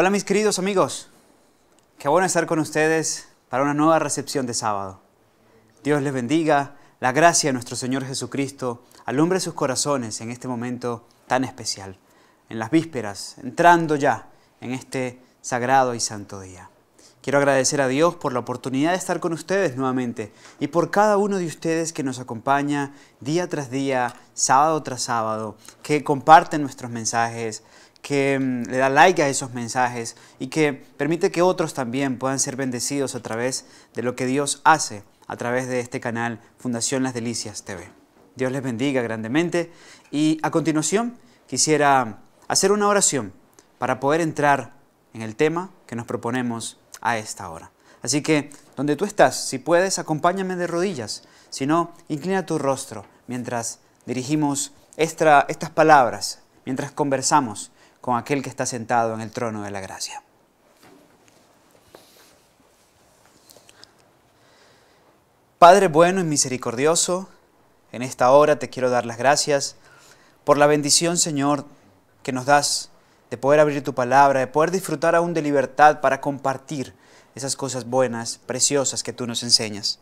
Hola mis queridos amigos, qué bueno estar con ustedes para una nueva recepción de sábado. Dios les bendiga, la gracia de nuestro Señor Jesucristo alumbre sus corazones en este momento tan especial, en las vísperas, entrando ya en este sagrado y santo día. Quiero agradecer a Dios por la oportunidad de estar con ustedes nuevamente y por cada uno de ustedes que nos acompaña día tras día, sábado tras sábado, que comparten nuestros mensajes, que mm, le da like a esos mensajes y que permite que otros también puedan ser bendecidos a través de lo que Dios hace a través de este canal Fundación Las Delicias TV. Dios les bendiga grandemente y a continuación quisiera hacer una oración para poder entrar en el tema que nos proponemos a esta hora. Así que, donde tú estás, si puedes, acompáñame de rodillas, si no, inclina tu rostro mientras dirigimos estas palabras, mientras conversamos con aquel que está sentado en el trono de la gracia. Padre bueno y misericordioso, en esta hora te quiero dar las gracias por la bendición, Señor, que nos das de poder abrir tu palabra, de poder disfrutar aún de libertad para compartir esas cosas buenas, preciosas que tú nos enseñas.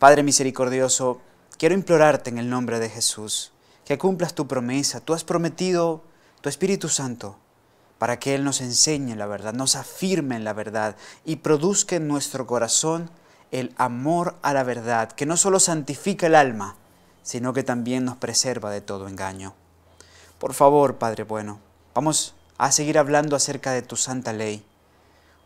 Padre misericordioso, quiero implorarte en el nombre de Jesús que cumplas tu promesa. Tú has prometido tu Espíritu Santo, para que Él nos enseñe la verdad, nos afirme en la verdad y produzca en nuestro corazón el amor a la verdad, que no solo santifica el alma, sino que también nos preserva de todo engaño. Por favor, Padre bueno, vamos a seguir hablando acerca de tu santa ley.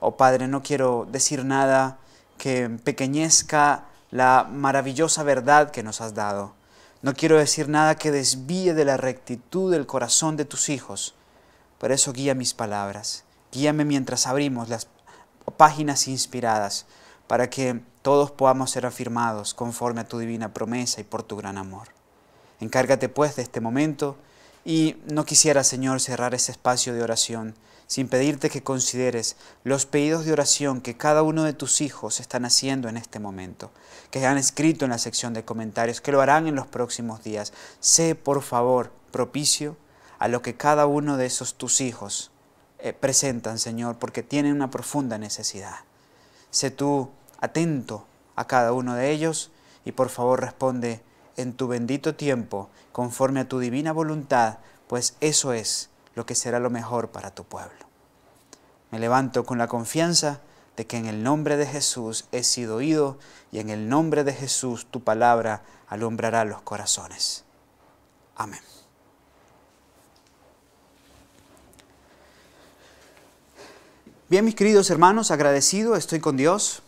Oh Padre, no quiero decir nada que pequeñezca la maravillosa verdad que nos has dado. No quiero decir nada que desvíe de la rectitud del corazón de tus hijos. Por eso guía mis palabras. Guíame mientras abrimos las páginas inspiradas para que todos podamos ser afirmados conforme a tu divina promesa y por tu gran amor. Encárgate pues de este momento y no quisiera, Señor, cerrar ese espacio de oración sin pedirte que consideres los pedidos de oración que cada uno de tus hijos están haciendo en este momento, que han escrito en la sección de comentarios, que lo harán en los próximos días. Sé, por favor, propicio a lo que cada uno de esos tus hijos eh, presentan, Señor, porque tienen una profunda necesidad. Sé tú atento a cada uno de ellos y por favor responde en tu bendito tiempo, conforme a tu divina voluntad, pues eso es lo que será lo mejor para tu pueblo. Me levanto con la confianza de que en el nombre de Jesús he sido oído y en el nombre de Jesús tu palabra alumbrará los corazones. Amén. Bien, mis queridos hermanos, agradecido estoy con Dios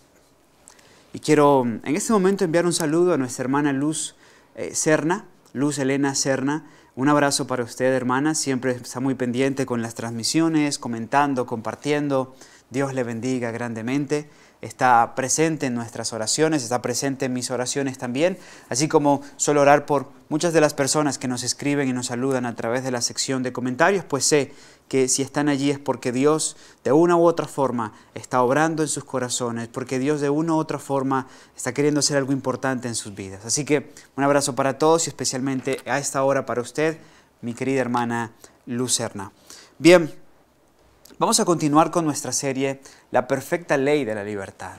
y quiero en este momento enviar un saludo a nuestra hermana Luz eh, Serna. Luz Elena Serna. Un abrazo para usted, hermana. Siempre está muy pendiente con las transmisiones, comentando, compartiendo. Dios le bendiga grandemente está presente en nuestras oraciones, está presente en mis oraciones también, así como suelo orar por muchas de las personas que nos escriben y nos saludan a través de la sección de comentarios, pues sé que si están allí es porque Dios de una u otra forma está obrando en sus corazones, porque Dios de una u otra forma está queriendo hacer algo importante en sus vidas. Así que un abrazo para todos y especialmente a esta hora para usted, mi querida hermana Lucerna. Bien, Vamos a continuar con nuestra serie La perfecta ley de la libertad.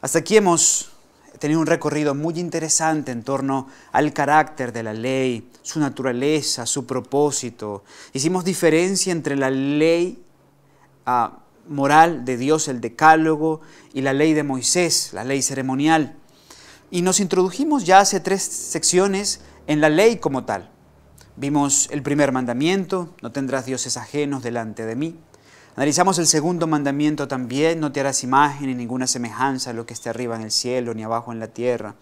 Hasta aquí hemos tenido un recorrido muy interesante en torno al carácter de la ley, su naturaleza, su propósito. Hicimos diferencia entre la ley ah, moral de Dios, el decálogo, y la ley de Moisés, la ley ceremonial. Y nos introdujimos ya hace tres secciones en la ley como tal. Vimos el primer mandamiento, no tendrás dioses ajenos delante de mí. Analizamos el segundo mandamiento también, no te harás imagen ni ninguna semejanza a lo que esté arriba en el cielo ni abajo en la tierra.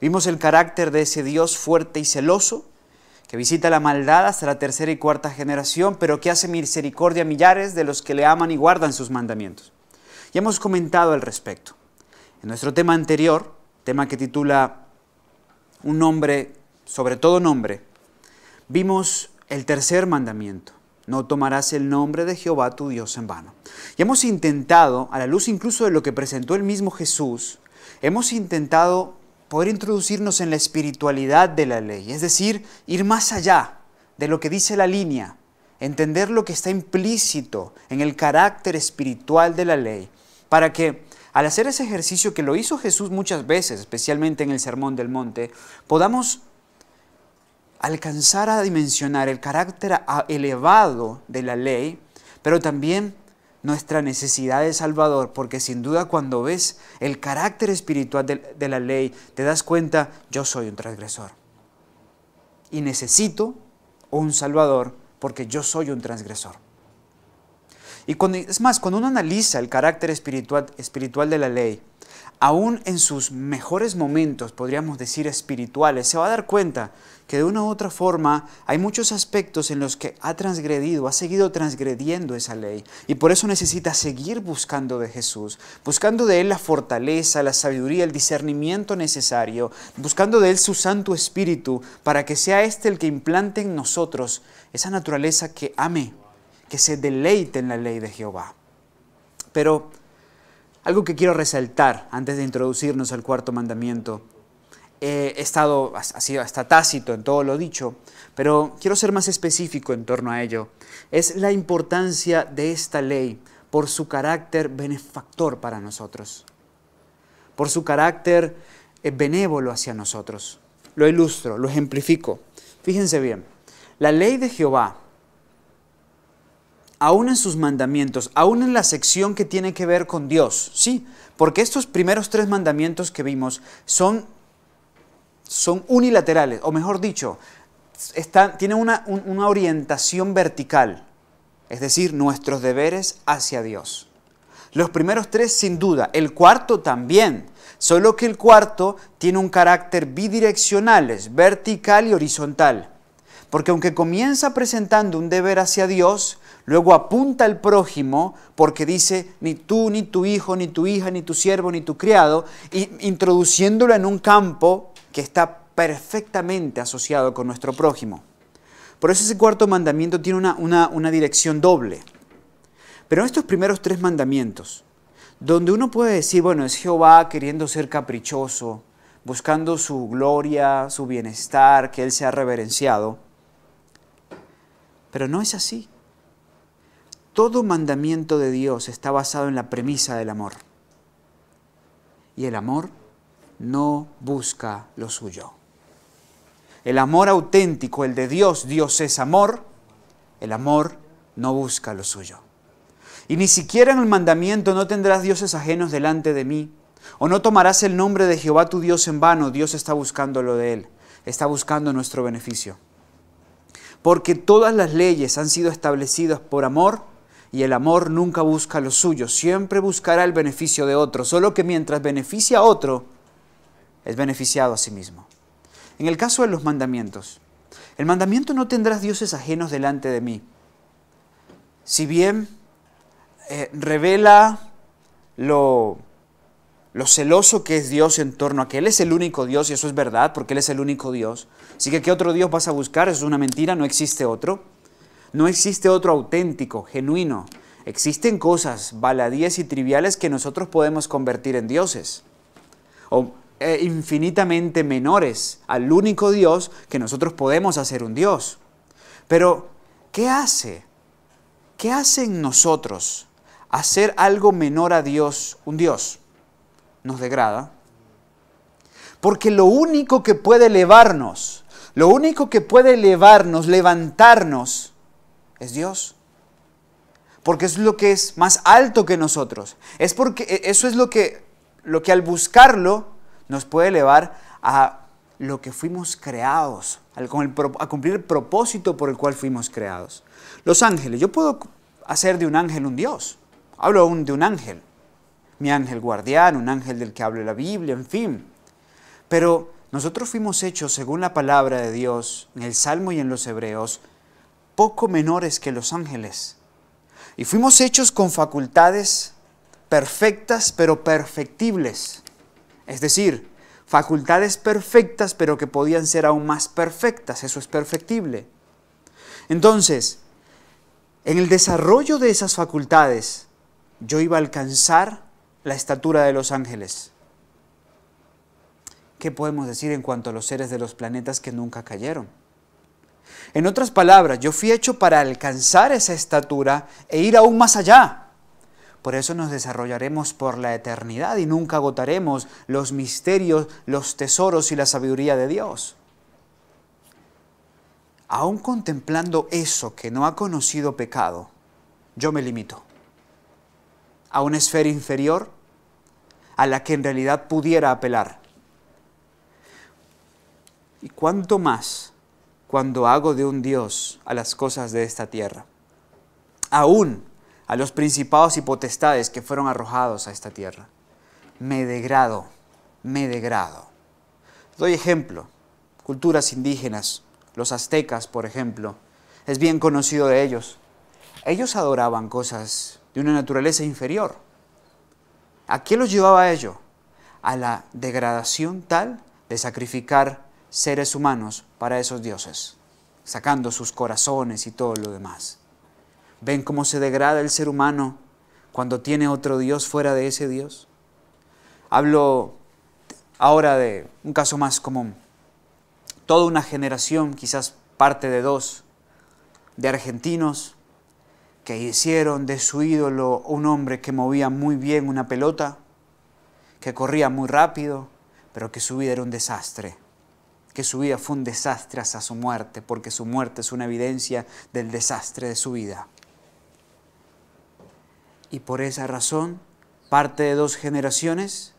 Vimos el carácter de ese Dios fuerte y celoso que visita la maldad hasta la tercera y cuarta generación, pero que hace misericordia a millares de los que le aman y guardan sus mandamientos. Ya hemos comentado al respecto. En nuestro tema anterior, tema que titula Un nombre sobre todo nombre, vimos el tercer mandamiento no tomarás el nombre de Jehová tu Dios en vano. Y hemos intentado, a la luz incluso de lo que presentó el mismo Jesús, hemos intentado poder introducirnos en la espiritualidad de la ley, es decir, ir más allá de lo que dice la línea, entender lo que está implícito en el carácter espiritual de la ley, para que al hacer ese ejercicio que lo hizo Jesús muchas veces, especialmente en el Sermón del Monte, podamos alcanzar a dimensionar el carácter elevado de la ley, pero también nuestra necesidad de Salvador, porque sin duda cuando ves el carácter espiritual de, la ley, te das cuenta, yo soy un transgresor. Y necesito un Salvador porque yo soy un transgresor. Y es más, cuando uno analiza el carácter espiritual de la ley, aún en sus mejores momentos, podríamos decir espirituales, se va a dar cuenta que de una u otra forma hay muchos aspectos en los que ha transgredido, ha seguido transgrediendo esa ley. Y por eso necesita seguir buscando de Jesús, buscando de Él la fortaleza, la sabiduría, el discernimiento necesario, buscando de Él su Santo Espíritu para que sea éste el que implante en nosotros esa naturaleza que ame, que se deleite en la ley de Jehová. Pero algo que quiero resaltar antes de introducirnos al cuarto mandamiento. he estado, ha sido hasta tácito en todo lo dicho, pero quiero ser más específico en torno a ello. Es la importancia de esta ley por su carácter benefactor para nosotros, por su carácter eh, benévolo hacia nosotros. Lo ilustro, lo ejemplifico. Fíjense bien, la ley de Jehová, aún en sus mandamientos, aún en la sección que tiene que ver con Dios, sí, porque estos primeros tres mandamientos que vimos son, son unilaterales, o mejor dicho, tienen una, una orientación vertical, es decir, nuestros deberes hacia Dios. Los primeros tres sin duda, el cuarto también, solo que el cuarto tiene un carácter bidireccional, es vertical y horizontal. Porque aunque comienza presentando un deber hacia Dios, Luego apunta al prójimo porque dice, ni tú, ni tu hijo, ni tu hija, ni tu siervo, ni tu criado, y introduciéndolo en un campo que está perfectamente asociado con nuestro prójimo. Por eso ese cuarto mandamiento tiene una, una dirección doble. Pero en estos primeros tres mandamientos, donde uno puede decir, bueno, es Jehová queriendo ser caprichoso, buscando su gloria, su bienestar, que Él sea reverenciado, pero no es así. Todo mandamiento de Dios está basado en la premisa del amor. Y el amor no busca lo suyo. El amor auténtico, el de Dios, Dios es amor, el amor no busca lo suyo. Y ni siquiera en el mandamiento no tendrás dioses ajenos delante de mí, o no tomarás el nombre de Jehová tu Dios en vano, Dios está buscando lo de él, está buscando nuestro beneficio. Porque todas las leyes han sido establecidas por amor y el amor nunca busca lo suyo, siempre buscará el beneficio de otro, solo que mientras beneficia a otro, es beneficiado a sí mismo. En el caso de los mandamientos, el mandamiento no tendrás dioses ajenos delante de mí. Si bien eh, revela lo, lo celoso que es Dios en torno a que Él es el único Dios, y eso es verdad, porque Él es el único Dios. Así que, ¿qué otro Dios vas a buscar? es una mentira, no existe otro. No existe otro auténtico, genuino. Existen cosas, baladías y triviales que nosotros podemos convertir en dioses. O eh, infinitamente menores al único Dios que nosotros podemos hacer un Dios. Pero, ¿qué hace? ¿Qué hace en nosotros hacer algo menor a Dios, un Dios? Nos degrada. Porque lo único que puede elevarnos, lo único que puede elevarnos, levantarnos, es Dios. Porque es lo que es más alto que nosotros. Es porque e, eso es lo que, lo que al buscarlo nos puede elevar a lo que fuimos creados, a cumplir el propósito por el cual fuimos creados. Los ángeles, yo puedo hacer de un ángel un Dios. Hablo aún de un ángel. Mi ángel guardián, un ángel del que habla la Biblia, en fin. Pero nosotros fuimos hechos, según la palabra de Dios, en el Salmo y en los Hebreos, poco menores que los ángeles. Y fuimos hechos con facultades perfectas pero perfectibles. Es decir, facultades perfectas pero que podían ser aún más perfectas. Eso es perfectible. Entonces, en el desarrollo de esas facultades, yo iba a alcanzar la estatura de los ángeles. ¿Qué podemos decir en cuanto a los seres de los planetas que nunca cayeron? En otras palabras, yo fui hecho para alcanzar esa estatura e ir aún más allá. Por eso nos desarrollaremos por la eternidad y nunca agotaremos los misterios, los tesoros y la sabiduría de Dios. Aún contemplando eso que no ha conocido pecado, yo me limito a una esfera inferior a la que en realidad pudiera apelar. ¿Y cuánto más cuando hago de un Dios a las cosas de esta tierra, aún a los principados y potestades que fueron arrojados a esta tierra. Me degrado, me degrado. Doy ejemplo, culturas indígenas, los aztecas, por ejemplo, es bien conocido de ellos. Ellos adoraban cosas de una naturaleza inferior. ¿A qué los llevaba ello? A la degradación tal de sacrificar seres humanos para esos dioses, sacando sus corazones y todo lo demás. ¿Ven cómo se degrada el ser humano cuando tiene otro Dios fuera de ese Dios? Hablo ahora de un caso más común. Toda una generación, quizás parte de dos, de argentinos que hicieron de su ídolo un hombre que movía muy bien una pelota, que corría muy rápido, pero que su vida era un desastre que su vida fue un desastre hasta su muerte, porque su muerte es una evidencia del desastre de su vida. Y por esa razón, parte de dos generaciones,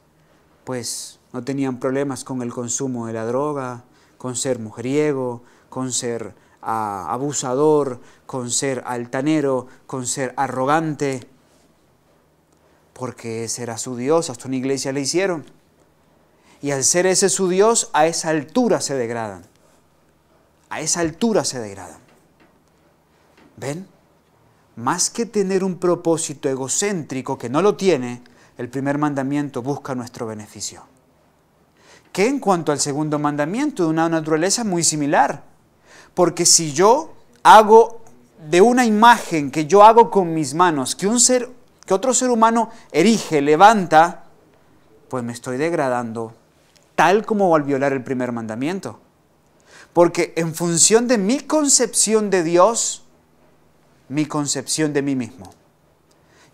pues no tenían problemas con el consumo de la droga, con ser mujeriego, con ser ah, abusador, con ser altanero, con ser arrogante, porque ese era su Dios, hasta una iglesia le hicieron. Y al ser ese su Dios, a esa altura se degradan. A esa altura se degradan. ¿Ven? Más que tener un propósito egocéntrico que no lo tiene, el primer mandamiento busca nuestro beneficio. ¿Qué en cuanto al segundo mandamiento, de una naturaleza muy similar. Porque si yo hago de una imagen que yo hago con mis manos, que un ser que otro ser humano erige, levanta, pues me estoy degradando tal como al violar el primer mandamiento. Porque en función de mi concepción de Dios, mi concepción de mí mismo.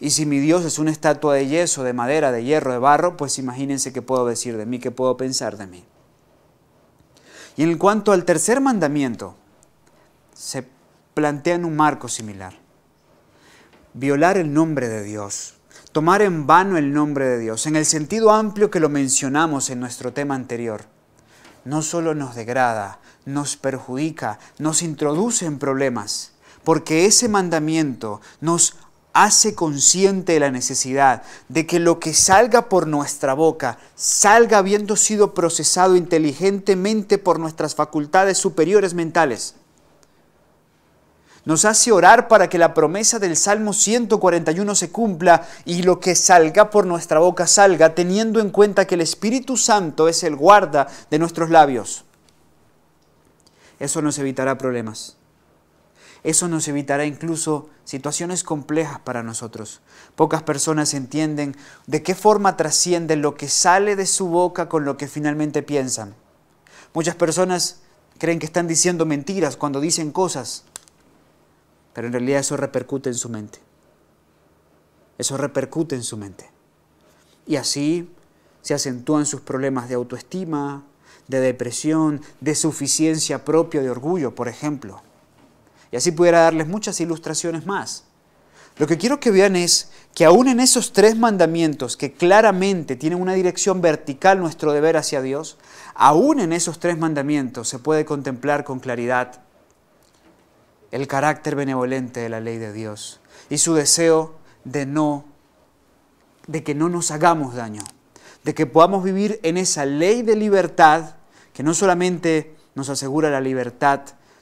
Y si mi Dios es una estatua de yeso, de madera, de hierro, de barro, pues imagínense qué puedo decir de mí, qué puedo pensar de mí. Y en cuanto al tercer mandamiento, se plantea en un marco similar. Violar el nombre de Dios tomar en vano el nombre de Dios, en el sentido amplio que lo mencionamos en nuestro tema anterior, no solo nos degrada, nos perjudica, nos introduce en problemas, porque ese mandamiento nos hace consciente de la necesidad de que lo que salga por nuestra boca salga habiendo sido procesado inteligentemente por nuestras facultades superiores mentales nos hace orar para que la promesa del Salmo 141 se cumpla y lo que salga por nuestra boca salga, teniendo en cuenta que el Espíritu Santo es el guarda de nuestros labios. Eso nos evitará problemas. Eso nos evitará incluso situaciones complejas para nosotros. Pocas personas entienden de qué forma trasciende lo que sale de su boca con lo que finalmente piensan. Muchas personas creen que están diciendo mentiras cuando dicen cosas pero en realidad eso repercute en su mente. Eso repercute en su mente. Y así se acentúan sus problemas de autoestima, de depresión, de suficiencia propia, de orgullo, por ejemplo. Y así pudiera darles muchas ilustraciones más. Lo que quiero que vean es que aún en esos tres mandamientos que claramente tienen una dirección vertical nuestro deber hacia Dios, aún en esos tres mandamientos se puede contemplar con claridad el carácter benevolente de la ley de Dios y su deseo de no de que no nos hagamos daño, de que podamos vivir en esa ley de libertad que no solamente nos asegura la libertad,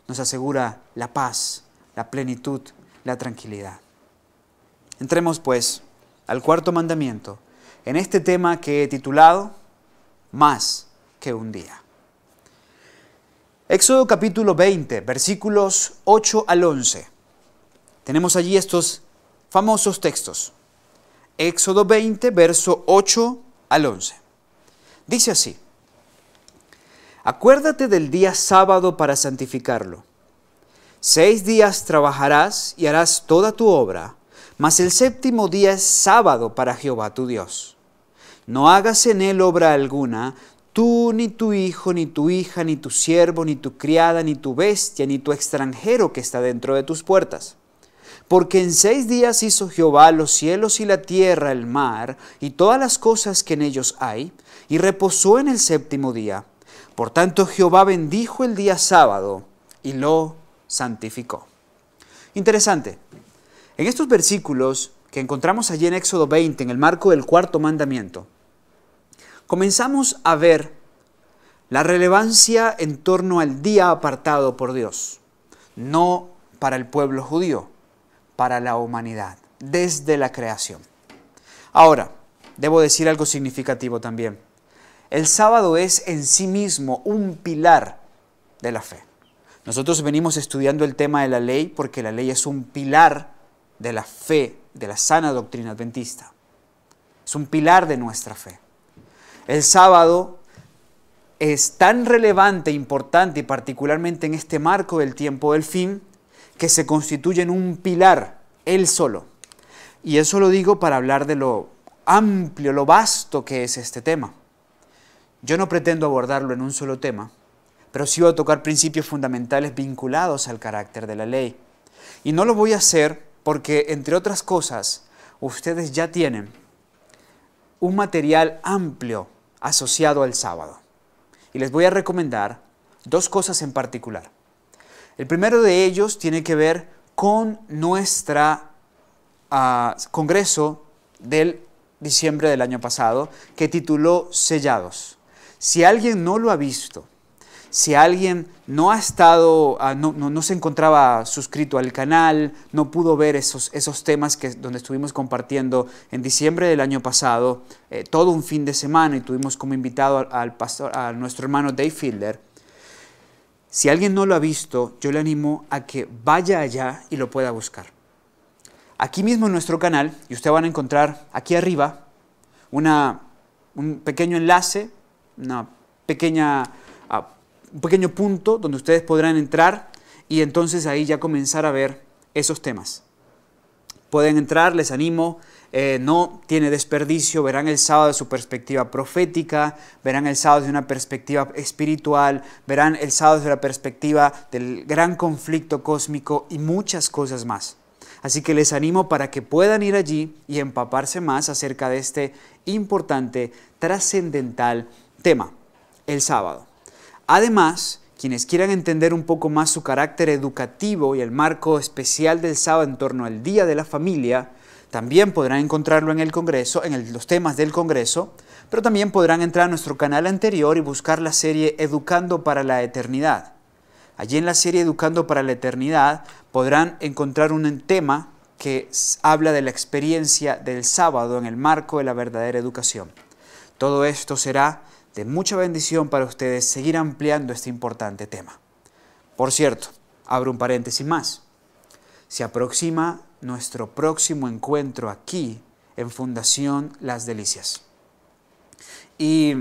nos asegura la paz, la plenitud, la tranquilidad. Entremos pues al cuarto mandamiento, en este tema que he titulado Más que un día. Éxodo capítulo 20, versículos 8 al 11. Tenemos allí estos famosos textos. Éxodo 20, verso 8 al 11. Dice así, Acuérdate del día sábado para santificarlo. Seis días trabajarás y harás toda tu obra, mas el séptimo día es sábado para Jehová tu Dios. No hagas en él obra alguna, Tú, ni tu hijo, ni tu hija, ni tu siervo, ni tu criada, ni tu bestia, ni tu extranjero que está dentro de tus puertas. Porque en seis días hizo Jehová los cielos y la tierra, el mar, y todas las cosas que en ellos hay, y reposó en el séptimo día. Por tanto Jehová bendijo el día sábado y lo santificó. Interesante. En estos versículos que encontramos allí en Éxodo 20, en el marco del cuarto mandamiento, comenzamos a ver la relevancia en torno al día apartado por Dios, no para el pueblo judío, para la humanidad, desde la creación. Ahora, debo decir algo significativo también. El sábado es en sí mismo un pilar de la fe. Nosotros venimos estudiando el tema de la ley porque la ley es un pilar de la fe, de la sana doctrina adventista. Es un pilar de nuestra fe. El sábado es tan relevante, importante y particularmente en este marco del tiempo del fin, que se constituye en un pilar, él solo. Y eso lo digo para hablar de lo amplio, lo vasto que es este tema. Yo no pretendo abordarlo en un solo tema, pero sí voy a tocar principios fundamentales vinculados al carácter de la ley. Y no lo voy a hacer porque, entre otras cosas, ustedes ya tienen un material amplio asociado al sábado. Y les voy a recomendar dos cosas en particular. El primero de ellos tiene que ver con nuestra ah, congreso del diciembre del año pasado que tituló Sellados. Si alguien no lo ha visto, si alguien no ha estado, ah, no, no, no se encontraba suscrito al canal, no pudo ver esos, esos temas que, donde estuvimos compartiendo en diciembre del año pasado, eh, todo un fin de semana, y tuvimos como invitado al pastor, a nuestro hermano Dave Fielder. Si alguien no lo ha visto, yo le animo a que vaya allá y lo pueda buscar. Aquí mismo en nuestro canal, y ustedes van a encontrar aquí arriba una, un pequeño enlace, una pequeña un pequeño punto donde ustedes podrán entrar y entonces ahí ya comenzar a ver esos temas. Pueden entrar, les animo, eh, no tiene desperdicio, verán el sábado de su perspectiva profética, verán el sábado de una perspectiva espiritual, verán el sábado de la perspectiva del gran conflicto cósmico y muchas cosas más. Así que les animo para que puedan ir allí y empaparse más acerca de este importante, trascendental tema, el sábado. Además, quienes quieran entender un poco más su carácter educativo y el marco especial del sábado en torno al Día de la Familia, también podrán encontrarlo en el Congreso, en los temas del Congreso, pero también podrán entrar a nuestro canal anterior y buscar la serie Educando para la Eternidad. Allí en la serie Educando para la Eternidad podrán encontrar un tema que habla de la experiencia del sábado en el marco de la verdadera educación. Todo esto será de mucha bendición para ustedes seguir ampliando este importante tema. Por cierto, abro un paréntesis más. Se aproxima nuestro próximo encuentro aquí en Fundación Las Delicias. Y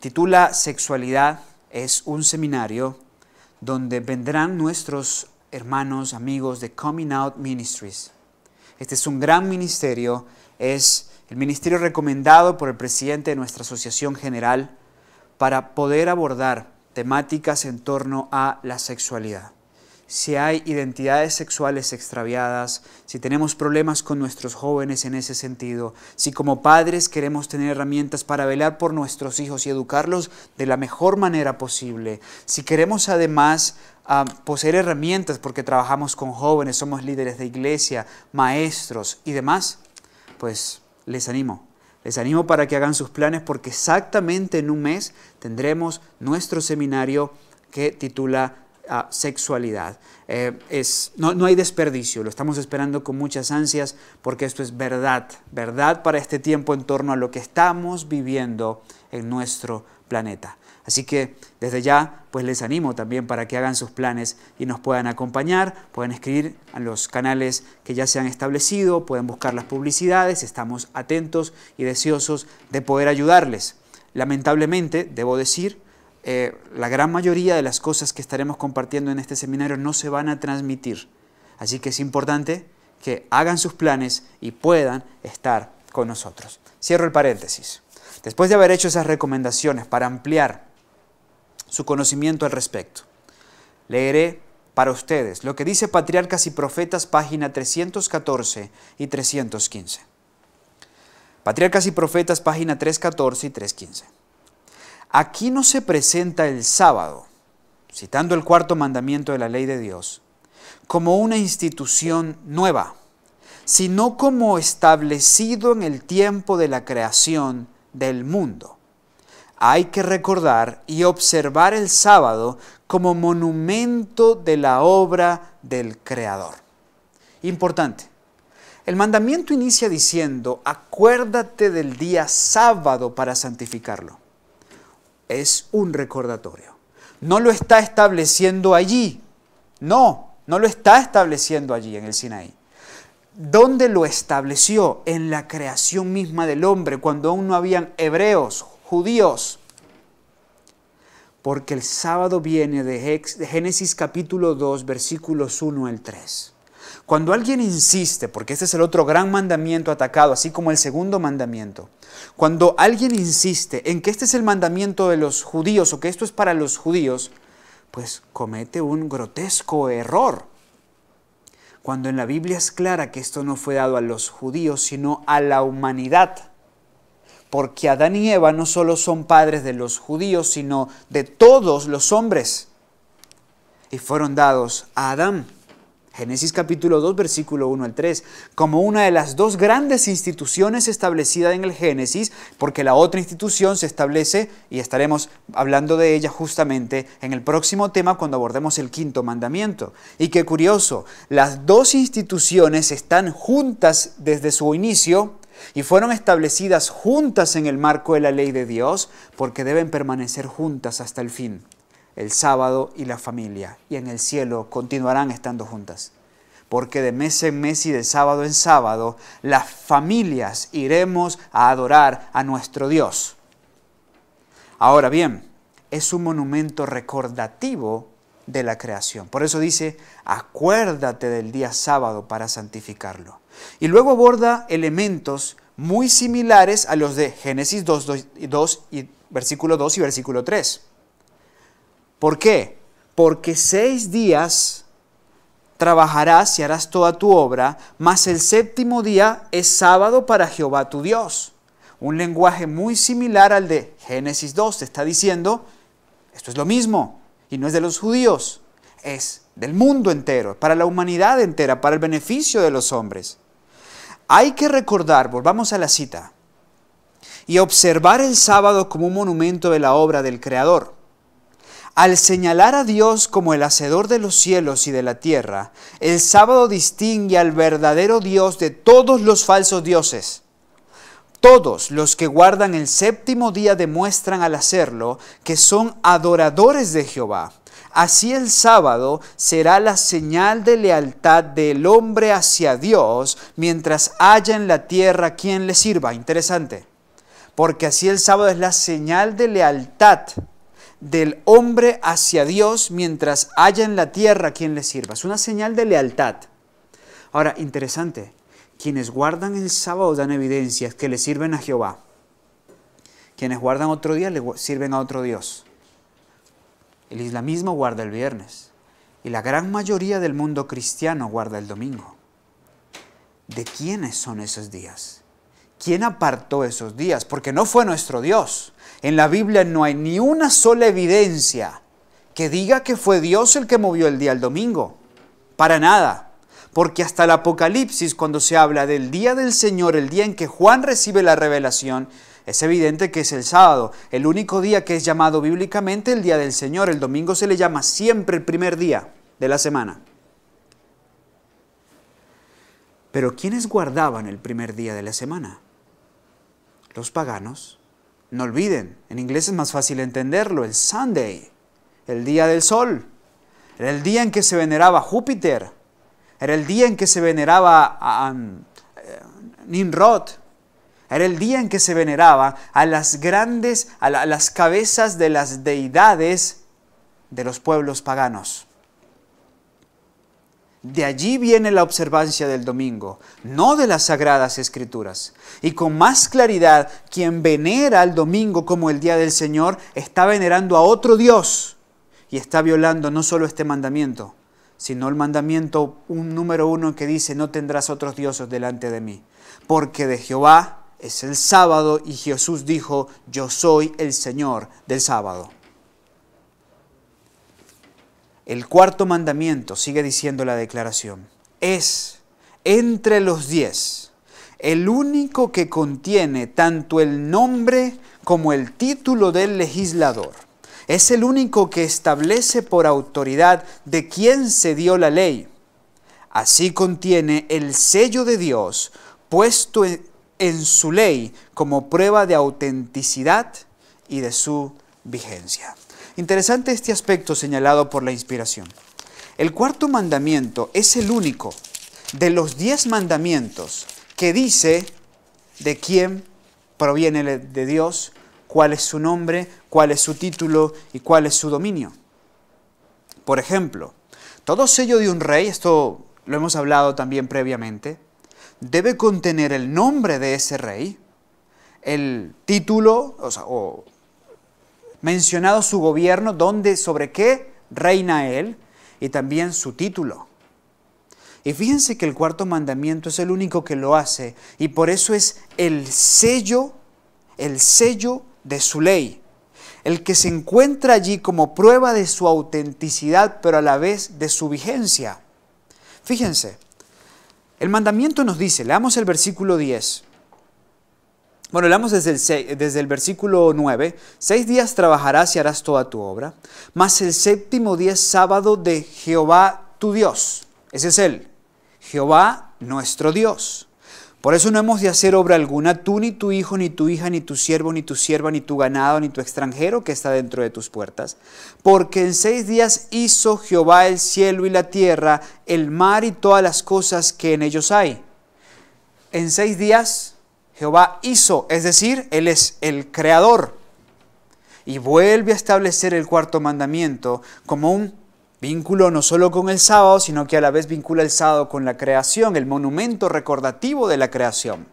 titula Sexualidad es un seminario donde vendrán nuestros hermanos, amigos de Coming Out Ministries. Este es un gran ministerio, es el ministerio recomendado por el presidente de nuestra Asociación General para poder abordar temáticas en torno a la sexualidad. Si hay identidades sexuales extraviadas, si tenemos problemas con nuestros jóvenes en ese sentido, si como padres queremos tener herramientas para velar por nuestros hijos y educarlos de la mejor manera posible, si queremos además ah, poseer herramientas porque trabajamos con jóvenes, somos líderes de iglesia, maestros y demás, pues les animo. Les animo para que hagan sus planes porque exactamente en un mes tendremos nuestro seminario que titula ah, Sexualidad. Eh, no, no hay desperdicio, lo estamos esperando con muchas ansias porque esto es verdad, verdad para este tiempo en torno a lo que estamos viviendo en nuestro planeta. Así que desde ya, pues les animo también para que hagan sus planes y nos puedan acompañar. Pueden escribir a los canales que ya se han establecido, pueden buscar las publicidades. Estamos atentos y deseosos de poder ayudarles. Lamentablemente, debo decir, eh, la gran mayoría de las cosas que estaremos compartiendo en este seminario no se van a transmitir. Así que es importante que hagan sus planes y puedan estar con nosotros. Cierro el paréntesis. Después de haber hecho esas recomendaciones para ampliar su conocimiento al respecto. Leeré para ustedes lo que dice Patriarcas y Profetas, página 314 y 315. Patriarcas y Profetas, página 314 y 315. Aquí no se presenta el sábado, citando el cuarto mandamiento de la ley de Dios, como una institución nueva, sino como establecido en el tiempo de la creación del mundo hay que recordar y observar el sábado como monumento de la obra del Creador. Importante. El mandamiento inicia diciendo, acuérdate del día sábado para santificarlo. Es un recordatorio. No lo está estableciendo allí. No, no lo está estableciendo allí en el Sinaí. ¿Dónde lo estableció? En la creación misma del hombre, cuando aún no habían hebreos, judíos. Porque el sábado viene de Génesis capítulo 2, versículos 1 al 3. Cuando alguien insiste, porque este es el otro gran mandamiento atacado, así como el segundo mandamiento, cuando alguien insiste en que este es el mandamiento de los judíos o que esto es para los judíos, pues comete un grotesco error. Cuando en la Biblia es clara que esto no fue dado a los judíos, sino a la humanidad porque Adán y Eva no solo son padres de los judíos, sino de todos los hombres. Y fueron dados a Adán. Génesis capítulo 2, versículo 1 al 3, como una de las dos grandes instituciones establecidas en el Génesis, porque la otra institución se establece, y estaremos hablando de ella justamente en el próximo tema cuando abordemos el quinto mandamiento. Y qué curioso, las dos instituciones están juntas desde su inicio, y fueron establecidas juntas en el marco de la ley de Dios porque deben permanecer juntas hasta el fin, el sábado y la familia, y en el cielo continuarán estando juntas. Porque de mes en mes y de sábado en sábado las familias iremos a adorar a nuestro Dios. Ahora bien, es un monumento recordativo de la creación. Por eso dice, acuérdate del día sábado para santificarlo. Y luego aborda elementos muy similares a los de Génesis 2, y versículo 2 y versículo 3. ¿Por qué? Porque seis días trabajarás y harás toda tu obra, mas el séptimo día es sábado para Jehová tu Dios. Un lenguaje muy similar al de Génesis 2. Te está diciendo, esto es lo mismo, y no es de los judíos, es del mundo entero, para la humanidad entera, para el beneficio de los hombres. Hay que recordar, volvamos a la cita, y observar el sábado como un monumento de la obra del Creador. Al señalar a Dios como el hacedor de los cielos y de la tierra, el sábado distingue al verdadero Dios de todos los falsos dioses. Todos los que guardan el séptimo día demuestran al hacerlo que son adoradores de Jehová Así el sábado será la señal de lealtad del hombre hacia Dios mientras haya en la tierra quien le sirva. Interesante. Porque así el sábado es la señal de lealtad del hombre hacia Dios mientras haya en la tierra quien le sirva. Es una señal de lealtad. Ahora, interesante. Quienes guardan el sábado dan evidencias que le sirven a Jehová. Quienes guardan otro día le sirven a otro Dios. El islamismo guarda el viernes y la gran mayoría del mundo cristiano guarda el domingo. ¿De quiénes son esos días? ¿Quién apartó esos días? Porque no fue nuestro Dios. En la Biblia no hay ni una sola evidencia que diga que fue Dios el que movió el día al domingo. Para nada. Porque hasta el Apocalipsis, cuando se habla del día del Señor, el día en que Juan recibe la revelación, es evidente que es el sábado, el único día que es llamado bíblicamente el día del Señor. El domingo se le llama siempre el primer día de la semana. Pero ¿quiénes guardaban el primer día de la semana? Los paganos. No olviden, en inglés es más fácil entenderlo, el Sunday, el día del sol. Era el día en que se veneraba Júpiter. Era el día en que se veneraba a, Nimrod. Era el día en que se veneraba a las grandes, a, las cabezas de las deidades de los pueblos paganos. De allí viene la observancia del domingo, no de las sagradas escrituras. Y con más claridad, quien venera al domingo como el día del Señor está venerando a otro Dios y está violando no solo este mandamiento, sino el mandamiento un número uno que dice no tendrás otros dioses delante de mí, porque de Jehová es el sábado y Jesús dijo, yo soy el Señor del sábado. El cuarto mandamiento, sigue diciendo la declaración, es entre los diez el único que contiene tanto el nombre como el título del legislador. Es el único que establece por autoridad de quién se dio la ley. Así contiene el sello de Dios puesto en en su ley como prueba de autenticidad y de su vigencia. Interesante este aspecto señalado por la inspiración. El cuarto mandamiento es el único de los diez mandamientos que dice de quién proviene de Dios, cuál es su nombre, cuál es su título y cuál es su dominio. Por ejemplo, todo sello de un rey, esto lo hemos hablado también previamente, debe contener el nombre de ese rey, el título, o, sea, o mencionado su gobierno, dónde, sobre qué reina él, y también su título. Y fíjense que el cuarto mandamiento es el único que lo hace, y por eso es el sello, el sello de su ley, el que se encuentra allí como prueba de su autenticidad, pero a la vez de su vigencia. Fíjense, el mandamiento nos dice, leamos el versículo 10. Bueno, leamos desde el, versículo 9. Seis días trabajarás y harás toda tu obra, mas el séptimo día es sábado de Jehová tu Dios. Ese es Él, Jehová nuestro Dios. Por eso no hemos de hacer obra alguna tú, ni tu hijo, ni tu hija, ni tu siervo, ni tu sierva, ni tu ganado, ni tu extranjero que está dentro de tus puertas. Porque en seis días hizo Jehová el cielo y la tierra, el mar y todas las cosas que en ellos hay. En seis días Jehová hizo, es decir, Él es el creador. Y vuelve a establecer el cuarto mandamiento como un Vínculo no solo con el sábado, sino que a la vez vincula el sábado con la creación, el monumento recordativo de la creación.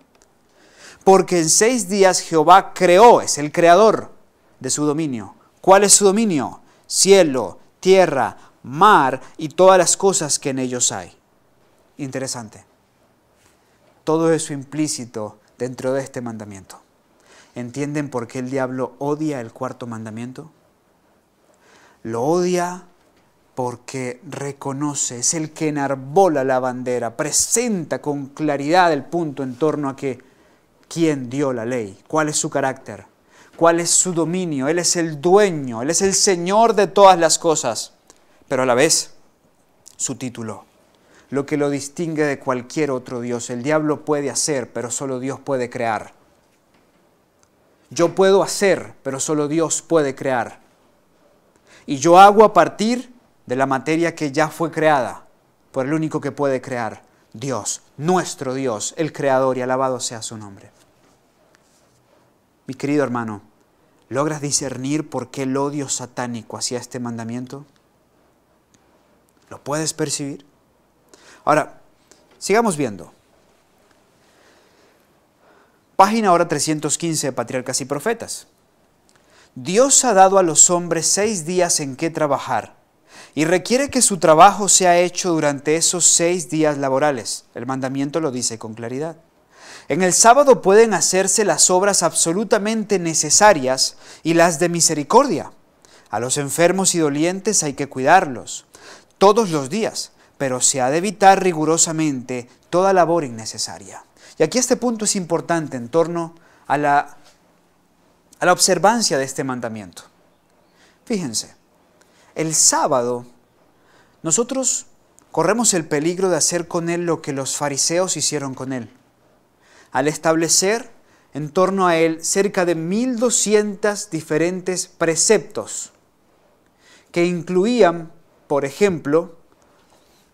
Porque en seis días Jehová creó, es el creador de su dominio. ¿Cuál es su dominio? Cielo, tierra, mar y todas las cosas que en ellos hay. Interesante. Todo eso implícito dentro de este mandamiento. ¿Entienden por qué el diablo odia el cuarto mandamiento? Lo odia porque reconoce, es el que enarbola la bandera, presenta con claridad el punto en torno a que quién dio la ley, cuál es su carácter, cuál es su dominio, Él es el dueño, Él es el Señor de todas las cosas, pero a la vez su título, lo que lo distingue de cualquier otro Dios. El diablo puede hacer, pero solo Dios puede crear. Yo puedo hacer, pero solo Dios puede crear. Y yo hago a partir de la materia que ya fue creada por el único que puede crear, Dios, nuestro Dios, el Creador, y alabado sea su nombre. Mi querido hermano, ¿logras discernir por qué el odio satánico hacía este mandamiento? ¿Lo puedes percibir? Ahora, sigamos viendo. Página ahora 315 Patriarcas y Profetas. Dios ha dado a los hombres seis días en que trabajar y requiere que su trabajo sea hecho durante esos seis días laborales. El mandamiento lo dice con claridad. En el sábado pueden hacerse las obras absolutamente necesarias y las de misericordia. A los enfermos y dolientes hay que cuidarlos todos los días, pero se ha de evitar rigurosamente toda labor innecesaria. Y aquí este punto es importante en torno a la, a la observancia de este mandamiento. Fíjense el sábado, nosotros corremos el peligro de hacer con él lo que los fariseos hicieron con él. Al establecer en torno a él cerca de 1200 diferentes preceptos que incluían, por ejemplo,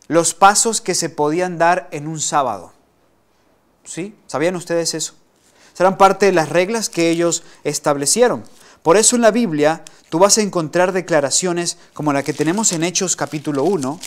los pasos que se podían dar en un sábado. ¿Sí? ¿Sabían ustedes eso? Serán parte de las reglas que ellos establecieron. Por eso en la Biblia tú vas a encontrar declaraciones como la que tenemos en Hechos capítulo 1,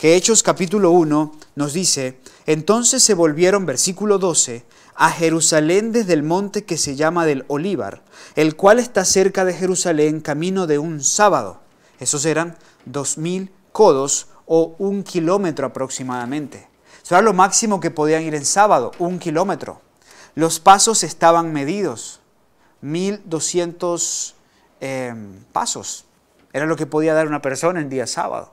que Hechos capítulo 1 nos dice, entonces se volvieron, versículo 12, a Jerusalén desde el monte que se llama del olivar, el cual está cerca de Jerusalén camino de un sábado. Esos eran dos mil codos o un kilómetro aproximadamente. Eso era lo máximo que podían ir en sábado, un kilómetro. Los pasos estaban medidos, 1200 Em, pasos. Era lo que podía dar una persona el día sábado.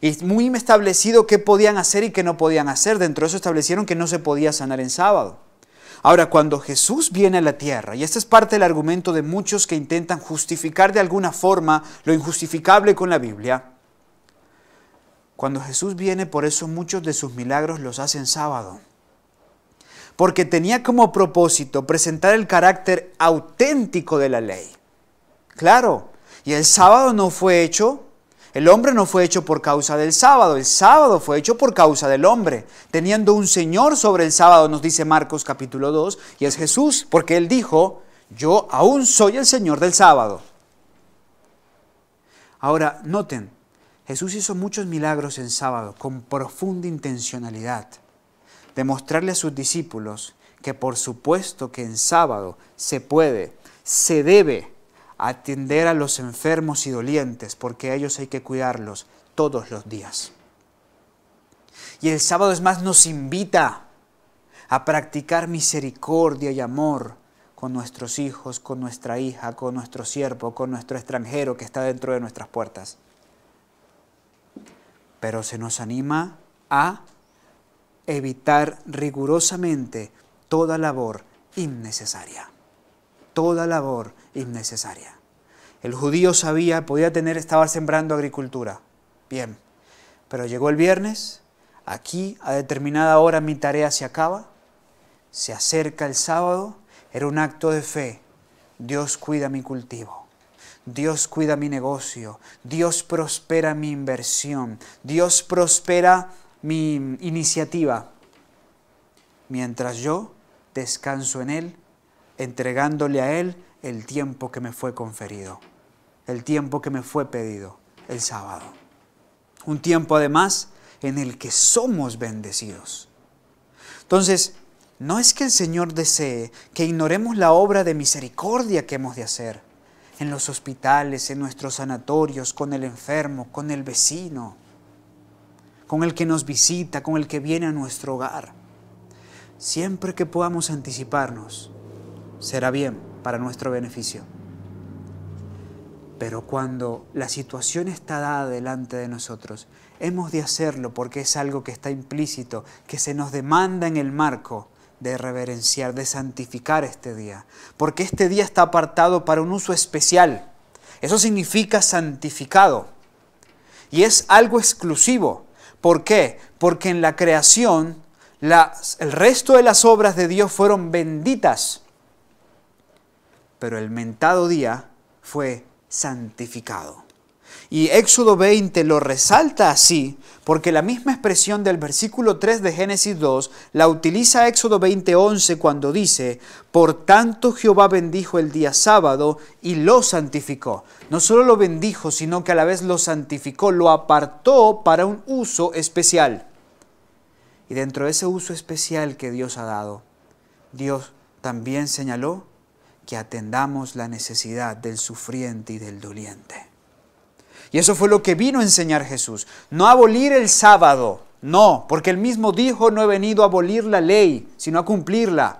Y muy establecido qué podían hacer y qué no podían hacer. Dentro de eso establecieron que no se podía sanar en sábado. Ahora, cuando Jesús viene a la tierra, y este es parte del argumento de muchos que intentan justificar de alguna forma lo injustificable con la Biblia, cuando Jesús viene, por eso muchos de sus milagros los hacen sábado. Porque tenía como propósito presentar el carácter auténtico de la ley. Claro, y el sábado no fue hecho, el hombre no fue hecho por causa del sábado, el sábado fue hecho por causa del hombre. Teniendo un Señor sobre el sábado, nos dice Marcos capítulo 2, y es Jesús, porque él dijo, yo aún soy el Señor del sábado. Ahora, noten, Jesús hizo muchos milagros en sábado con profunda intencionalidad, demostrarle a sus discípulos que por supuesto que en sábado se puede, se debe atender a los enfermos y dolientes, porque a ellos hay que cuidarlos todos los días. Y el sábado es más, nos invita a practicar misericordia y amor con nuestros hijos, con nuestra hija, con nuestro siervo, con nuestro extranjero que está dentro de nuestras puertas. Pero se nos anima a evitar rigurosamente toda labor innecesaria toda labor innecesaria. El judío sabía, podía tener, estaba sembrando agricultura. Bien, pero llegó el viernes, aquí a determinada hora mi tarea se acaba, se acerca el sábado, era un acto de fe. Dios cuida mi cultivo. Dios cuida mi negocio, Dios prospera mi inversión, Dios prospera mi iniciativa, mientras yo descanso en Él entregándole a Él el tiempo que me fue conferido, el tiempo que me fue pedido, el sábado. Un tiempo además en el que somos bendecidos. Entonces, no es que el Señor desee que ignoremos la obra de misericordia que hemos de hacer en los hospitales, en nuestros sanatorios, con el enfermo, con el vecino, con el que nos visita, con el que viene a nuestro hogar. Siempre que podamos anticiparnos será bien para nuestro beneficio. Pero cuando la situación está dada delante de nosotros, hemos de hacerlo porque es algo que está implícito, que se nos demanda en el marco de reverenciar, de santificar este día. Porque este día está apartado para un uso especial. Eso significa santificado. Y es algo exclusivo. ¿Por qué? Porque en la creación el resto de las obras de Dios fueron benditas pero el mentado día fue santificado. Y Éxodo 20 lo resalta así, porque la misma expresión del versículo 3 de Génesis 2 la utiliza Éxodo 20:11 cuando dice, "Por tanto Jehová bendijo el día sábado y lo santificó." No solo lo bendijo, sino que a la vez lo santificó, lo apartó para un uso especial. Y dentro de ese uso especial que Dios ha dado, Dios también señaló que atendamos la necesidad del sufriente y del doliente. Y eso fue lo que vino a enseñar Jesús. No a abolir el sábado, no, porque él mismo dijo, no he venido a abolir la ley, sino a cumplirla.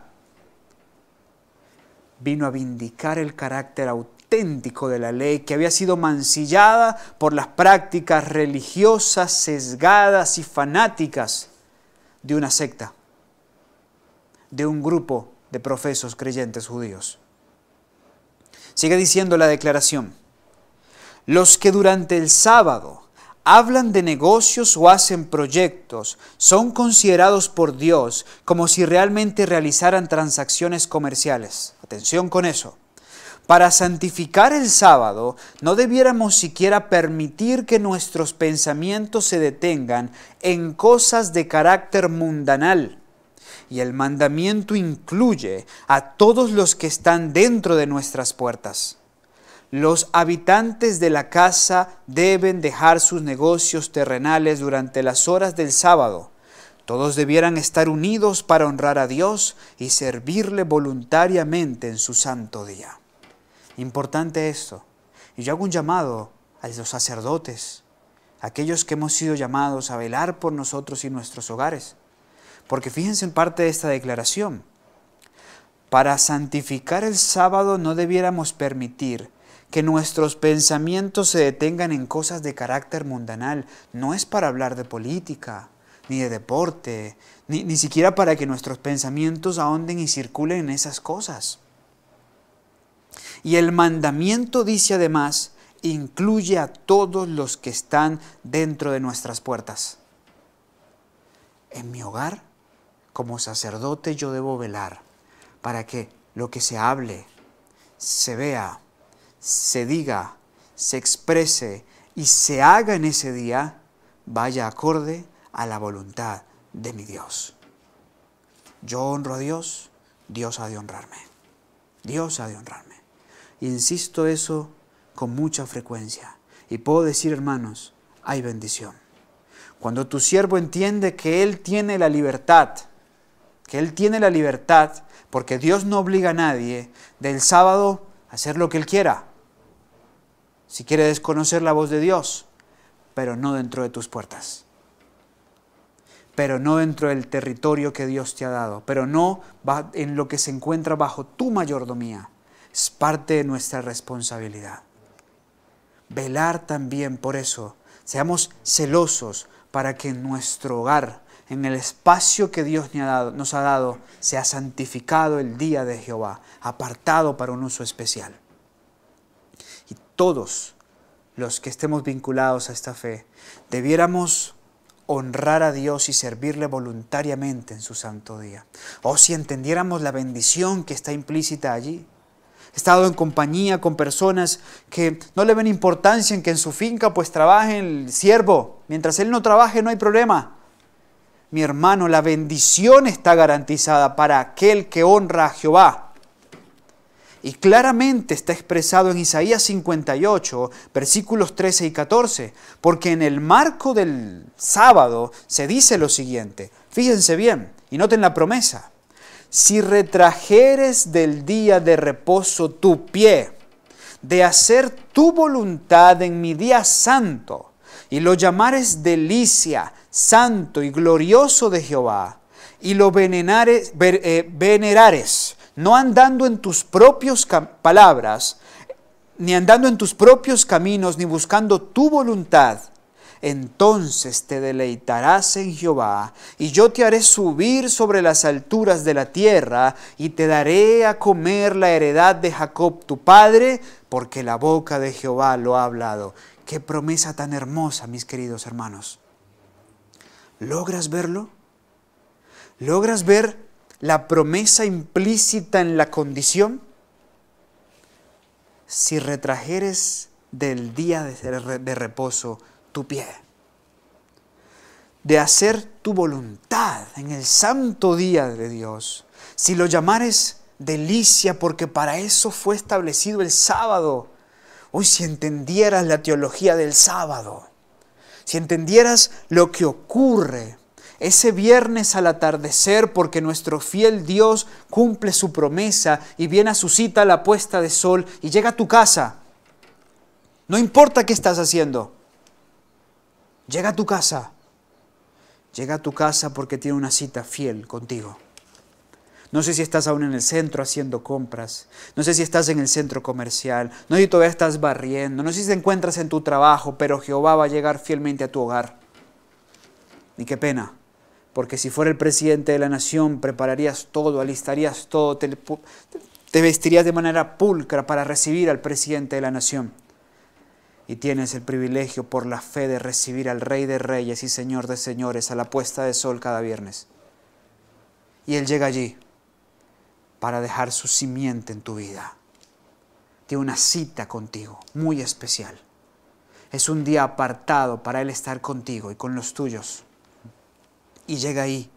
Vino a vindicar el carácter auténtico de la ley que había sido mancillada por las prácticas religiosas, sesgadas y fanáticas de una secta, de un grupo de profesos creyentes judíos. Sigue diciendo la declaración. Los que durante el sábado hablan de negocios o hacen proyectos son considerados por Dios como si realmente realizaran transacciones comerciales. Atención con eso. Para santificar el sábado, no debiéramos siquiera permitir que nuestros pensamientos se detengan en cosas de carácter mundanal y el mandamiento incluye a todos los que están dentro de nuestras puertas. Los habitantes de la casa deben dejar sus negocios terrenales durante las horas del sábado. Todos debieran estar unidos para honrar a Dios y servirle voluntariamente en su santo día. Importante esto. Y yo hago un llamado a los sacerdotes, aquellos que hemos sido llamados a velar por nosotros y nuestros hogares. Porque fíjense en parte de esta declaración. Para santificar el sábado no debiéramos permitir que nuestros pensamientos se detengan en cosas de carácter mundanal. No es para hablar de política, ni de deporte, ni, ni, siquiera para que nuestros pensamientos ahonden y circulen en esas cosas. Y el mandamiento dice además, incluye a todos los que están dentro de nuestras puertas. En mi hogar como sacerdote yo debo velar para que lo que se hable, se vea, se diga, se exprese y se haga en ese día vaya acorde a la voluntad de mi Dios. Yo honro a Dios, Dios ha de honrarme. Dios ha de honrarme. Insisto eso con mucha frecuencia. Y puedo decir, hermanos, hay bendición. Cuando tu siervo entiende que Él tiene la libertad, que Él tiene la libertad, porque Dios no obliga a nadie, del sábado a hacer lo que Él quiera. Si quiere desconocer la voz de Dios, pero no dentro de tus puertas, pero no dentro del territorio que Dios te ha dado, pero no en lo que se encuentra bajo tu mayordomía. Es parte de nuestra responsabilidad. Velar también por eso. Seamos celosos para que en nuestro hogar, en el espacio que Dios nos ha dado, se ha santificado el día de Jehová, apartado para un uso especial. Y todos los que estemos vinculados a esta fe, debiéramos honrar a Dios y servirle voluntariamente en su santo día. O si entendiéramos la bendición que está implícita allí. He estado en compañía con personas que no le ven importancia en que en su finca pues trabaje el siervo. Mientras él no trabaje no hay problema. Mi hermano, la bendición está garantizada para aquel que honra a Jehová. Y claramente está expresado en Isaías 58, versículos 13 y 14, porque en el marco del sábado se dice lo siguiente, fíjense bien y noten la promesa, si retrajeres del día de reposo tu pie, de hacer tu voluntad en mi día santo, y lo llamares delicia, santo y glorioso de Jehová, y lo eh, venerares, no andando en tus propias palabras, ni andando en tus propios caminos, ni buscando tu voluntad, entonces te deleitarás en Jehová, y yo te haré subir sobre las alturas de la tierra, y te daré a comer la heredad de Jacob tu padre, porque la boca de Jehová lo ha hablado. Qué promesa tan hermosa, mis queridos hermanos. ¿Logras verlo? ¿Logras ver la promesa implícita en la condición? Si retrajeres del día de reposo tu pie, de hacer tu voluntad en el santo día de Dios, si lo llamares delicia, porque para eso fue establecido el sábado, hoy si entendieras la teología del sábado, si entendieras lo que ocurre ese viernes al atardecer, porque nuestro fiel Dios cumple su promesa y viene a su cita la puesta de sol y llega a tu casa. No importa qué estás haciendo, llega a tu casa. Llega a tu casa porque tiene una cita fiel contigo. No sé si estás aún en el centro haciendo compras. No sé si estás en el centro comercial. No sé si todavía estás barriendo. No sé si te encuentras en tu trabajo, pero Jehová va a llegar fielmente a tu hogar. Y qué pena, porque si fuera el presidente de la nación, prepararías todo, alistarías todo, te, te vestirías de manera pulcra para recibir al presidente de la nación. Y tienes el privilegio por la fe de recibir al Rey de Reyes y Señor de Señores a la puesta de sol cada viernes. Y Él llega allí para dejar su simiente en tu vida. Tiene una cita contigo muy especial. Es un día apartado para Él estar contigo y con los tuyos. Y llega ahí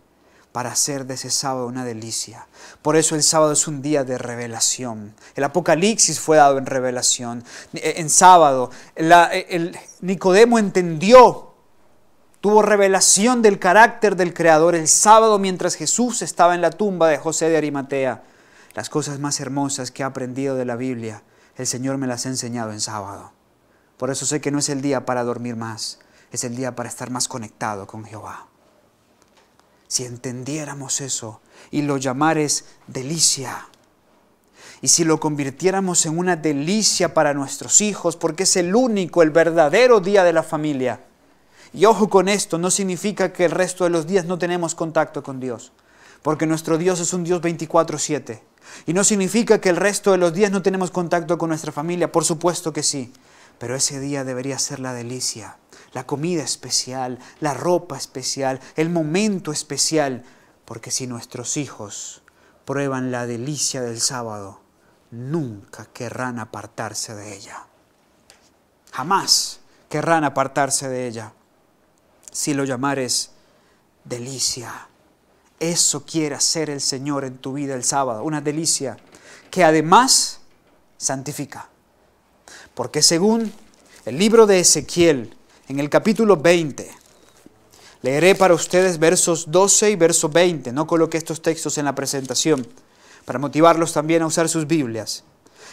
para hacer de ese sábado una delicia. Por eso el sábado es un día de revelación. El Apocalipsis fue dado en revelación, e, en sábado. E, el Nicodemo entendió tuvo revelación del carácter del Creador el sábado mientras Jesús estaba en la tumba de José de Arimatea. Las cosas más hermosas que he aprendido de la Biblia, el Señor me las ha enseñado en sábado. Por eso sé que no es el día para dormir más, es el día para estar más conectado con Jehová. Si entendiéramos eso y lo llamares delicia, y si lo convirtiéramos en una delicia para nuestros hijos, porque es el único, el verdadero día de la familia. Y ojo con esto, no significa que el resto de los días no tenemos contacto con Dios, porque nuestro Dios es un Dios 24/7. Y no significa que el resto de los días no tenemos contacto con nuestra familia, por supuesto que sí, pero ese día debería ser la delicia, la comida especial, la ropa especial, el momento especial, porque si nuestros hijos prueban la delicia del sábado, nunca querrán apartarse de ella. Jamás querrán apartarse de ella. Si lo llamares delicia eso quiere hacer el Señor en tu vida el sábado, una delicia que además santifica. Porque según el libro de Ezequiel, en el capítulo 20, leeré para ustedes versos 12 y verso 20, no coloqué estos textos en la presentación, para motivarlos también a usar sus Biblias.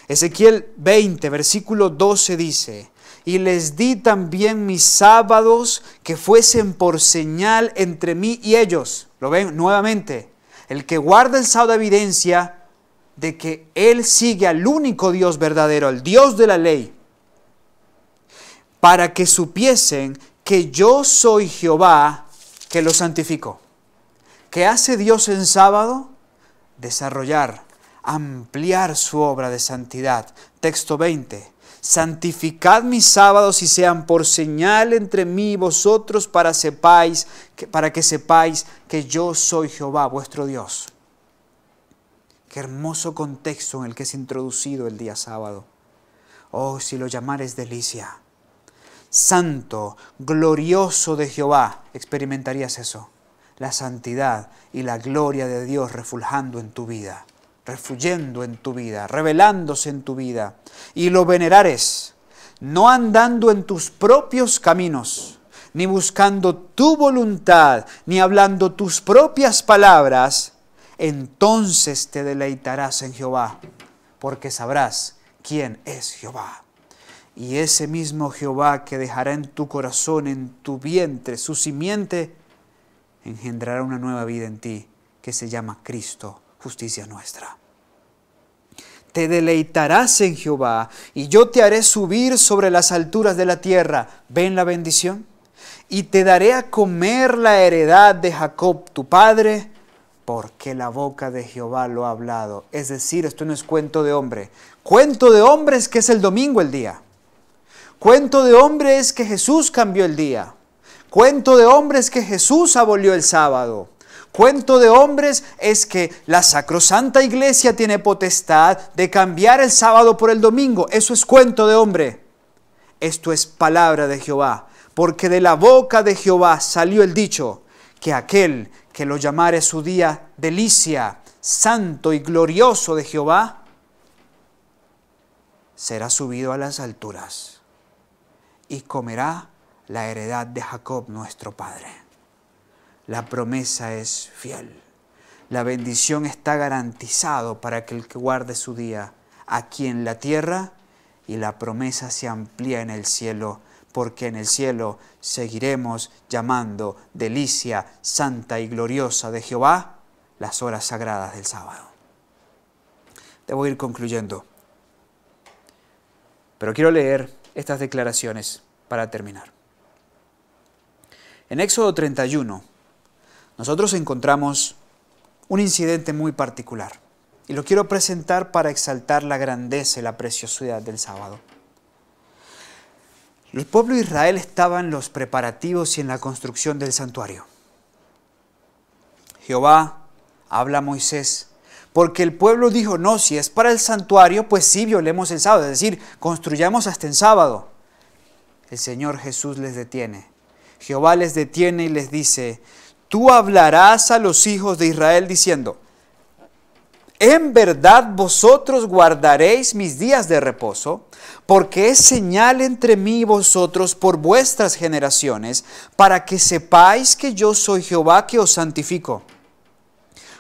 Ezequiel 20, versículo 12 dice, y les di también mis sábados que fuesen por señal entre mí y ellos lo ven nuevamente. El que guarda el sábado evidencia de que él sigue al único Dios verdadero, al Dios de la ley, para que supiesen que yo soy Jehová que lo santificó. ¿Qué hace Dios en sábado? Desarrollar, ampliar su obra de santidad. Texto 20 santificad mis sábados y sean por señal entre mí y vosotros para, sepáis, que, para que sepáis que yo soy Jehová vuestro Dios. Qué hermoso contexto en el que es introducido el día sábado. Oh, si lo llamares delicia. Santo, glorioso de Jehová, experimentarías eso, la santidad y la gloria de Dios refulgando en tu vida refluyendo en tu vida, revelándose en tu vida, y lo venerares, no andando en tus propios caminos, ni buscando tu voluntad, ni hablando tus propias palabras, entonces te deleitarás en Jehová, porque sabrás quién es Jehová. Y ese mismo Jehová que dejará en tu corazón, en tu vientre, su simiente, engendrará una nueva vida en ti que se llama Cristo, justicia nuestra. Te deleitarás en Jehová, y yo te haré subir sobre las alturas de la tierra. ¿Ven la bendición? Y te daré a comer la heredad de Jacob, tu padre, porque la boca de Jehová lo ha hablado. Es decir, esto no es cuento de hombre. Cuento de hombre es que es el domingo el día. Cuento de hombre es que Jesús cambió el día. Cuento de hombre es que Jesús abolió el sábado cuento de hombres es que la sacrosanta iglesia tiene potestad de cambiar el sábado por el domingo. Eso es cuento de hombre. Esto es palabra de Jehová, porque de la boca de Jehová salió el dicho, que aquel que lo llamare su día delicia, santo y glorioso de Jehová, será subido a las alturas y comerá la heredad de Jacob nuestro Padre la promesa es fiel. La bendición está garantizado para aquel que guarde su día aquí en la tierra y la promesa se amplía en el cielo, porque en el cielo seguiremos llamando delicia santa y gloriosa de Jehová las horas sagradas del sábado. Debo ir concluyendo, pero quiero leer estas declaraciones para terminar. En Éxodo 31, nosotros encontramos un incidente muy particular y lo quiero presentar para exaltar la grandeza y la preciosidad del sábado. El pueblo de Israel estaba en los preparativos y en la construcción del santuario. Jehová habla a Moisés, porque el pueblo dijo, no, si es para el santuario, pues sí violemos el sábado, es decir, construyamos hasta el sábado. El Señor Jesús les detiene. Jehová les detiene y les dice, tú hablarás a los hijos de Israel diciendo, en verdad vosotros guardaréis mis días de reposo, porque es señal entre mí y vosotros por vuestras generaciones, para que sepáis que yo soy Jehová que os santifico.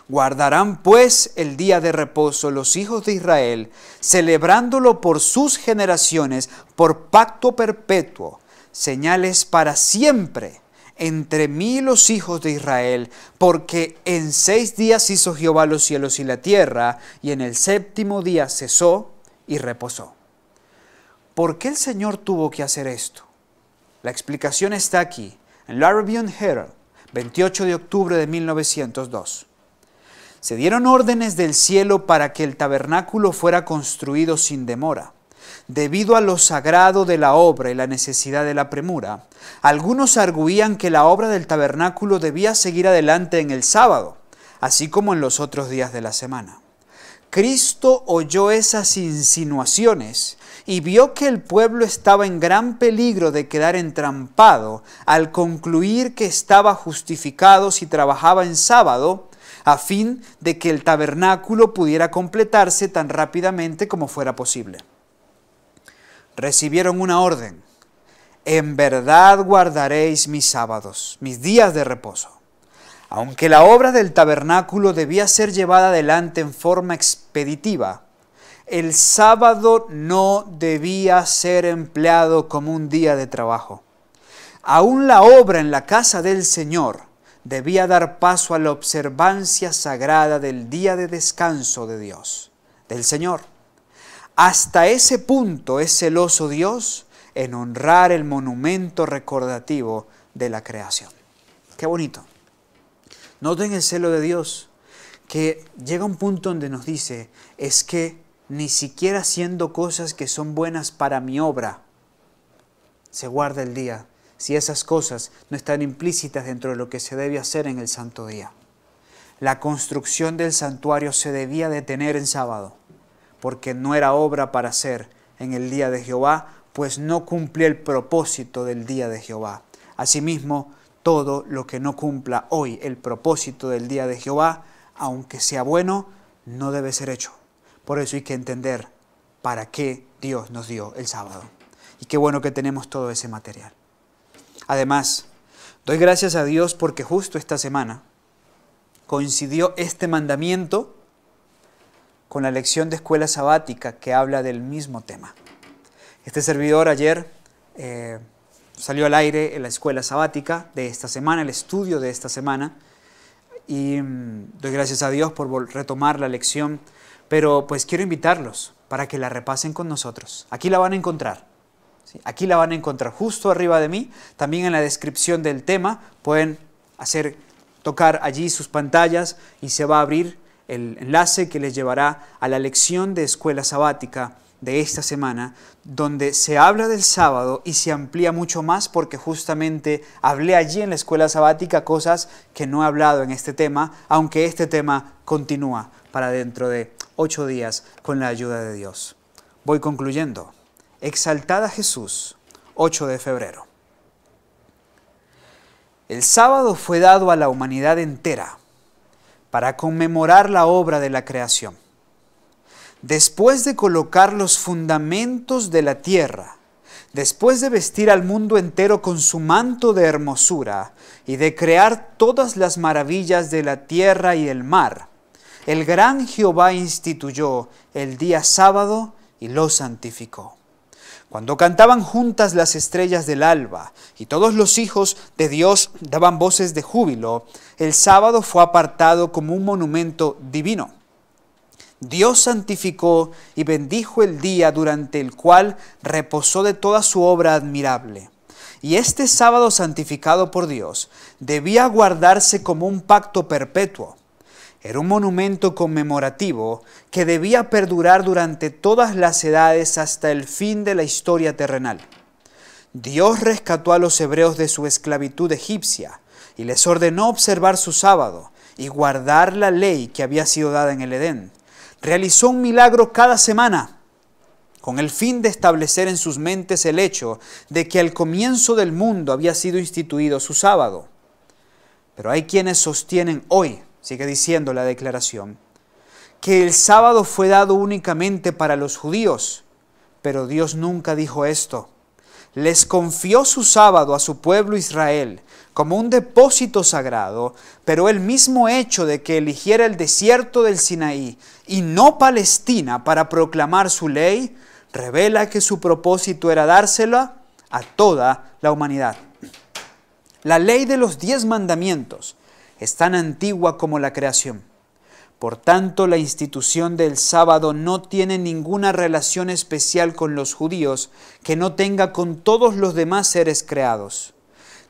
Guardarán pues el día de reposo los hijos de Israel, celebrándolo por sus generaciones, por pacto perpetuo, señales para siempre entre mí los hijos de Israel, porque en seis días hizo Jehová los cielos y la tierra, y en el séptimo día cesó y reposó. ¿Por qué el Señor tuvo que hacer esto? La explicación está aquí, en la Arabian Herald, 28 de octubre de 1902. Se dieron órdenes del cielo para que el tabernáculo fuera construido sin demora. Debido a lo sagrado de la obra y la necesidad de la premura, algunos arguían que la obra del tabernáculo debía seguir adelante en el sábado, así como en los otros días de la semana. Cristo oyó esas insinuaciones y vio que el pueblo estaba en gran peligro de quedar entrampado al concluir que estaba justificado si trabajaba en sábado, a fin de que el tabernáculo pudiera completarse tan rápidamente como fuera posible recibieron una orden. En verdad guardaréis mis sábados, mis días de reposo. Aunque la obra del tabernáculo debía ser llevada adelante en forma expeditiva, el sábado no debía ser empleado como un día de trabajo. Aún la obra en la casa del Señor debía dar paso a la observancia sagrada del día de descanso de Dios, del Señor. Hasta ese punto es celoso Dios en honrar el monumento recordativo de la creación. Qué bonito. Noten el celo de Dios, que llega un punto donde nos dice, es que ni siquiera haciendo cosas que son buenas para mi obra, se guarda el día, si esas cosas no están implícitas dentro de lo que se debe hacer en el santo día. La construcción del santuario se debía de tener en sábado porque no era obra para hacer en el día de Jehová, pues no cumplía el propósito del día de Jehová. Asimismo, todo lo que no cumpla hoy el propósito del día de Jehová, aunque sea bueno, no debe ser hecho. Por eso hay que entender para qué Dios nos dio el sábado. Y qué bueno que tenemos todo ese material. Además, doy gracias a Dios porque justo esta semana coincidió este mandamiento con la lección de escuela sabática que habla del mismo tema. Este servidor ayer eh, salió al aire en la escuela sabática de esta semana, el estudio de esta semana, y mm, doy gracias a Dios por retomar la lección, pero pues quiero invitarlos para que la repasen con nosotros. Aquí la van a encontrar. Aquí la van a encontrar justo arriba de mí. También en la descripción del tema pueden hacer tocar allí sus pantallas y se va a abrir el enlace que les llevará a la lección de escuela sabática de esta semana, donde se habla del sábado y se amplía mucho más porque justamente hablé allí en la escuela sabática cosas que no he hablado en este tema, aunque este tema continúa para dentro de ocho días con la ayuda de Dios. Voy concluyendo. Exaltada Jesús, 8 de febrero. El sábado fue dado a la humanidad entera para conmemorar la obra de la creación. Después de colocar los fundamentos de la tierra, después de vestir al mundo entero con su manto de hermosura y de crear todas las maravillas de la tierra y el mar, el gran Jehová instituyó el día sábado y lo santificó cuando cantaban juntas las estrellas del alba, y todos los hijos de Dios daban voces de júbilo, el sábado fue apartado como un monumento divino. Dios santificó y bendijo el día durante el cual reposó de toda su obra admirable. Y este sábado santificado por Dios debía guardarse como un pacto perpetuo era un monumento conmemorativo que debía perdurar durante todas las edades hasta el fin de la historia terrenal. Dios rescató a los hebreos de su esclavitud egipcia y les ordenó observar su sábado y guardar la ley que había sido dada en el Edén. Realizó un milagro cada semana con el fin de establecer en sus mentes el hecho de que al comienzo del mundo había sido instituido su sábado. Pero hay quienes sostienen hoy Sigue diciendo la declaración que el sábado fue dado únicamente para los judíos, pero Dios nunca dijo esto. Les confió su sábado a su pueblo Israel como un depósito sagrado, pero el mismo hecho de que eligiera el desierto del Sinaí y no Palestina para proclamar su ley, revela que su propósito era dársela a toda la humanidad. La ley de los diez mandamientos es tan antigua como la creación. Por tanto, la institución del sábado no tiene ninguna relación especial con los judíos que no tenga con todos los demás seres creados.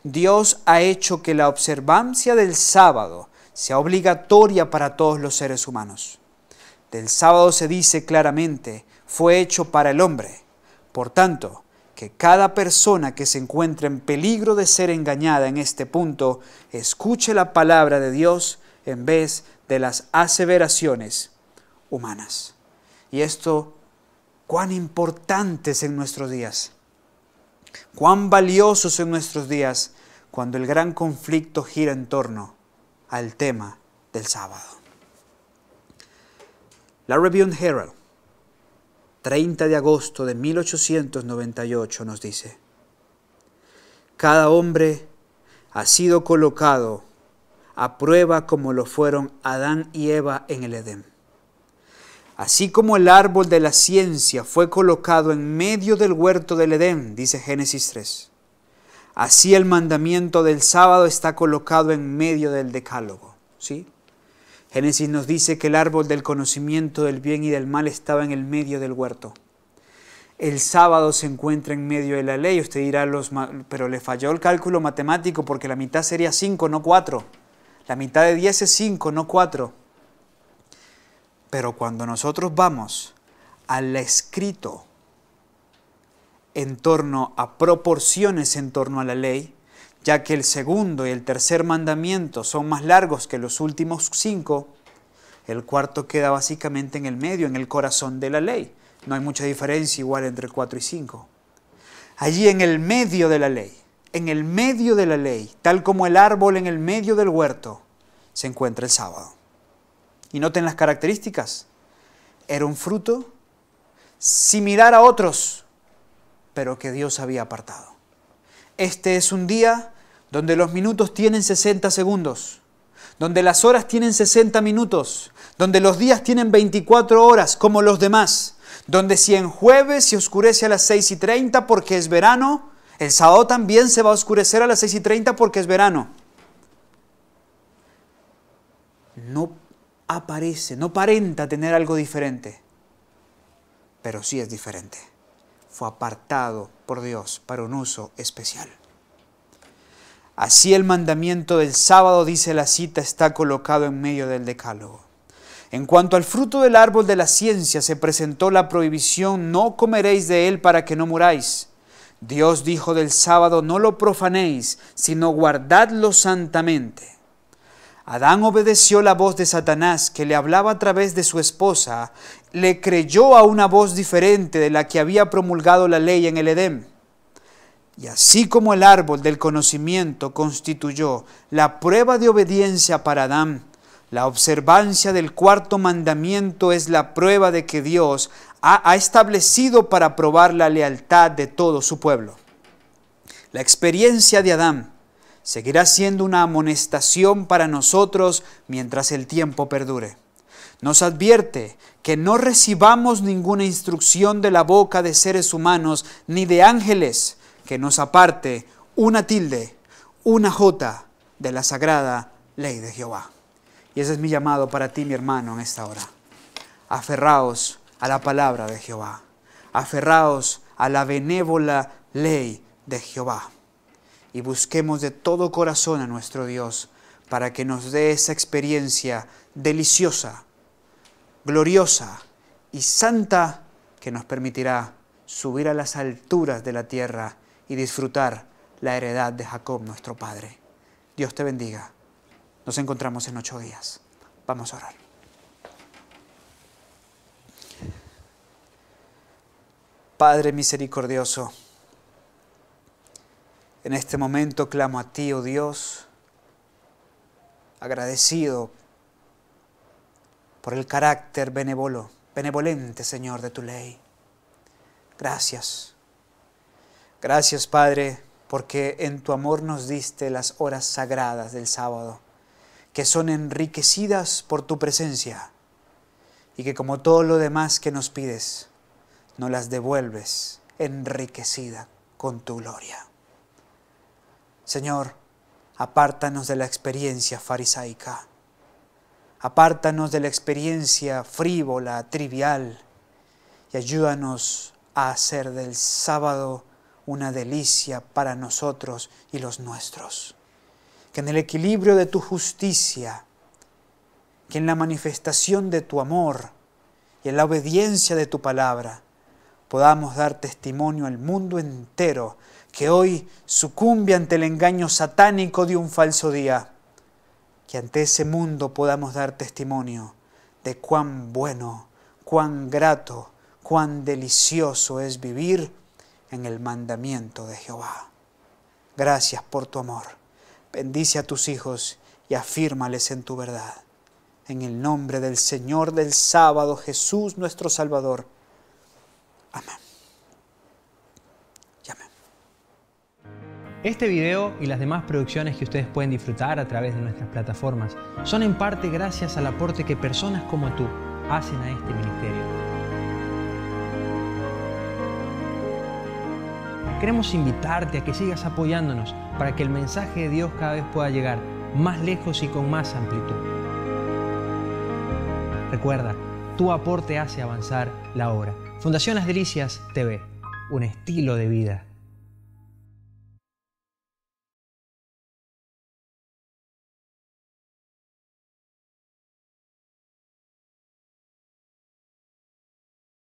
Dios ha hecho que la observancia del sábado sea obligatoria para todos los seres humanos. Del sábado se dice claramente, fue hecho para el hombre. Por tanto, que cada persona que se encuentre en peligro de ser engañada en este punto escuche la palabra de Dios en vez de las aseveraciones humanas. Y esto, cuán importantes en nuestros días, cuán valiosos en nuestros días cuando el gran conflicto gira en torno al tema del sábado. La Review Herald 30 de agosto de 1898 nos dice, Cada hombre ha sido colocado a prueba como lo fueron Adán y Eva en el Edén. Así como el árbol de la ciencia fue colocado en medio del huerto del Edén, dice Génesis 3, así el mandamiento del sábado está colocado en medio del decálogo. ¿Sí? Génesis nos dice que el árbol del conocimiento del bien y del mal estaba en el medio del huerto. El sábado se encuentra en medio de la ley. Usted dirá, los pero le falló el cálculo matemático porque la mitad sería 5, no 4. La mitad de 10 es 5, no 4. Pero cuando nosotros vamos al escrito en torno a proporciones en torno a la ley, ya que el segundo y el tercer mandamiento son más largos que los últimos cinco, el cuarto queda básicamente en el medio, en el corazón de la ley. No hay mucha diferencia igual entre cuatro y cinco. Allí en el medio de la ley, en el medio de la ley, tal como el árbol en el medio del huerto, se encuentra el sábado. Y noten las características. Era un fruto similar a otros, pero que Dios había apartado. Este es un día donde los minutos tienen 60 segundos, donde las horas tienen 60 minutos, donde los días tienen 24 horas como los demás, donde si en jueves se oscurece a las 6 y 30 porque es verano, el sábado también se va a oscurecer a las 6 y 30 porque es verano. No aparece, no aparenta tener algo diferente, pero sí es diferente apartado por Dios para un uso especial. Así el mandamiento del sábado, dice la cita, está colocado en medio del decálogo. En cuanto al fruto del árbol de la ciencia, se presentó la prohibición, no comeréis de él para que no muráis. Dios dijo del sábado, no lo profanéis, sino guardadlo santamente. Adán obedeció la voz de Satanás que le hablaba a través de su esposa, le creyó a una voz diferente de la que había promulgado la ley en el Edén. Y así como el árbol del conocimiento constituyó la prueba de obediencia para Adán, la observancia del cuarto mandamiento es la prueba de que Dios ha, establecido para probar la lealtad de todo su pueblo. La experiencia de Adán seguirá siendo una amonestación para nosotros mientras el tiempo perdure. Nos advierte que no recibamos ninguna instrucción de la boca de seres humanos ni de ángeles que nos aparte una tilde, una jota de la sagrada ley de Jehová. Y ese es mi llamado para ti, mi hermano, en esta hora. Aferraos a la palabra de Jehová. Aferraos a la benévola ley de Jehová y busquemos de todo corazón a nuestro Dios para que nos dé esa experiencia deliciosa, gloriosa y santa que nos permitirá subir a las alturas de la tierra y disfrutar la heredad de Jacob nuestro Padre. Dios te bendiga. Nos encontramos en ocho días. Vamos a orar. Padre misericordioso, en este momento clamo a ti, oh Dios, agradecido por el carácter benevolente, Señor, de tu ley. Gracias. Gracias, Padre, porque en tu amor nos diste las horas sagradas del sábado, que son enriquecidas por tu presencia y que como todo lo demás que nos pides, nos las devuelves enriquecida con tu gloria. Señor, apártanos de la experiencia farisaica, apártanos de la experiencia frívola, trivial, y ayúdanos a hacer del sábado una delicia para nosotros y los nuestros. Que en el equilibrio de tu justicia, que en la manifestación de tu amor y en la obediencia de tu palabra, podamos dar testimonio al mundo entero que hoy sucumbe ante el engaño satánico de un falso día, que ante ese mundo podamos dar testimonio de cuán bueno, cuán grato, cuán delicioso es vivir en el mandamiento de Jehová. Gracias por tu amor. Bendice a tus hijos y afírmales en tu verdad. En el nombre del Señor del sábado, Jesús nuestro Salvador. Amén. Este video y las demás producciones que ustedes pueden disfrutar a través de nuestras plataformas son en parte gracias al aporte que personas como tú hacen a este ministerio. Queremos invitarte a que sigas apoyándonos para que el mensaje de Dios cada vez pueda llegar más lejos y con más amplitud. Recuerda, tu aporte hace avanzar la obra. Fundación Delicias TV, un estilo de vida.